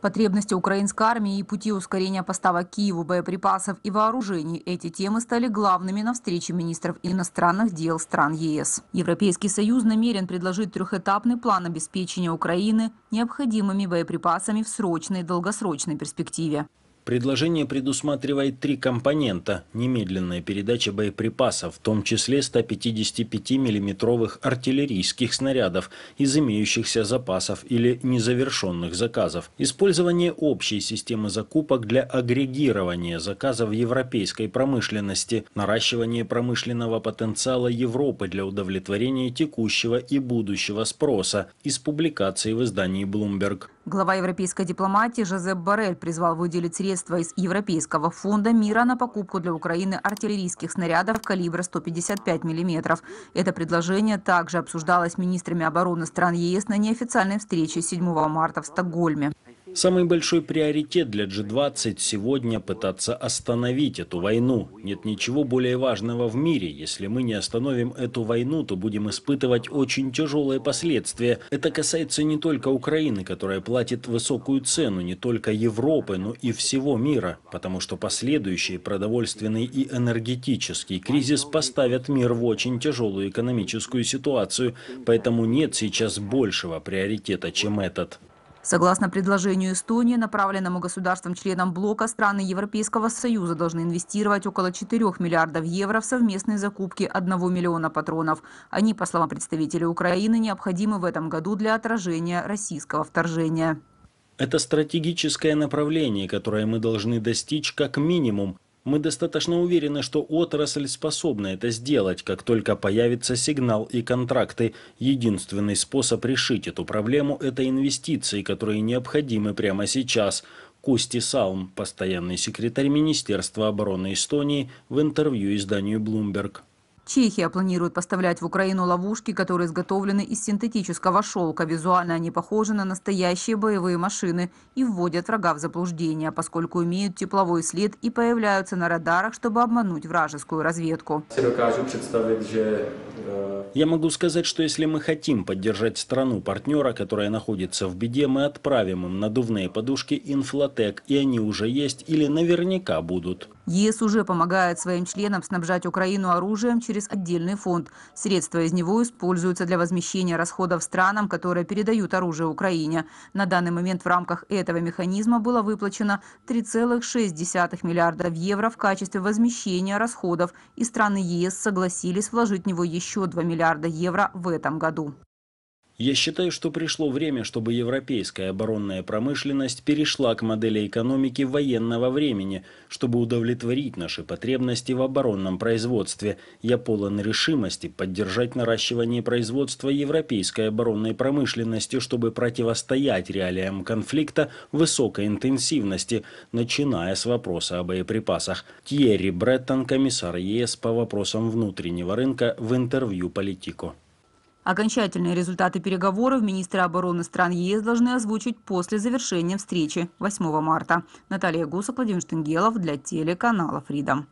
Потребности украинской армии и пути ускорения поставок Киеву боеприпасов и вооружений – эти темы стали главными на встрече министров иностранных дел стран ЕС. Европейский Союз намерен предложить трехэтапный план обеспечения Украины необходимыми боеприпасами в срочной и долгосрочной перспективе. Предложение предусматривает три компонента – немедленная передача боеприпасов, в том числе 155 миллиметровых артиллерийских снарядов из имеющихся запасов или незавершенных заказов, использование общей системы закупок для агрегирования заказов европейской промышленности, наращивание промышленного потенциала Европы для удовлетворения текущего и будущего спроса из публикации в издании Bloomberg – Глава европейской дипломатии Жозеп Барель призвал выделить средства из Европейского фонда мира на покупку для Украины артиллерийских снарядов калибра 155 мм. Это предложение также обсуждалось министрами обороны стран ЕС на неофициальной встрече 7 марта в Стокгольме. Самый большой приоритет для G20 сегодня – пытаться остановить эту войну. Нет ничего более важного в мире. Если мы не остановим эту войну, то будем испытывать очень тяжелые последствия. Это касается не только Украины, которая платит высокую цену, не только Европы, но и всего мира. Потому что последующий продовольственный и энергетический кризис поставят мир в очень тяжелую экономическую ситуацию. Поэтому нет сейчас большего приоритета, чем этот. Согласно предложению Эстонии, направленному государством-членам блока, страны Европейского Союза должны инвестировать около 4 миллиардов евро в совместные закупки 1 миллиона патронов. Они, по словам представителей Украины, необходимы в этом году для отражения российского вторжения. Это стратегическое направление, которое мы должны достичь как минимум, мы достаточно уверены, что отрасль способна это сделать, как только появится сигнал и контракты. Единственный способ решить эту проблему – это инвестиции, которые необходимы прямо сейчас. Кости Салм, постоянный секретарь Министерства обороны Эстонии, в интервью изданию Bloomberg. Чехия планирует поставлять в Украину ловушки, которые изготовлены из синтетического шелка. Визуально они похожи на настоящие боевые машины и вводят врага в заблуждение, поскольку имеют тепловой след и появляются на радарах, чтобы обмануть вражескую разведку. Я могу сказать, что если мы хотим поддержать страну партнера, которая находится в беде, мы отправим им надувные подушки «Инфлотек», и они уже есть или наверняка будут. ЕС уже помогает своим членам снабжать Украину оружием через отдельный фонд. Средства из него используются для возмещения расходов странам, которые передают оружие Украине. На данный момент в рамках этого механизма было выплачено 3,6 миллиардов евро в качестве возмещения расходов, и страны ЕС согласились вложить в него еще 2 миллиарда евро в этом году. Я считаю, что пришло время, чтобы европейская оборонная промышленность перешла к модели экономики военного времени, чтобы удовлетворить наши потребности в оборонном производстве. Я полон решимости поддержать наращивание производства европейской оборонной промышленности, чтобы противостоять реалиям конфликта высокой интенсивности, начиная с вопроса о боеприпасах. Тьерри Бреттон, комиссар ЕС по вопросам внутреннего рынка в интервью «Политико». Окончательные результаты переговоров министры обороны стран ЕС должны озвучить после завершения встречи 8 марта. Наталья Гусок, Владимир Штенгелов для телеканала «Фридом».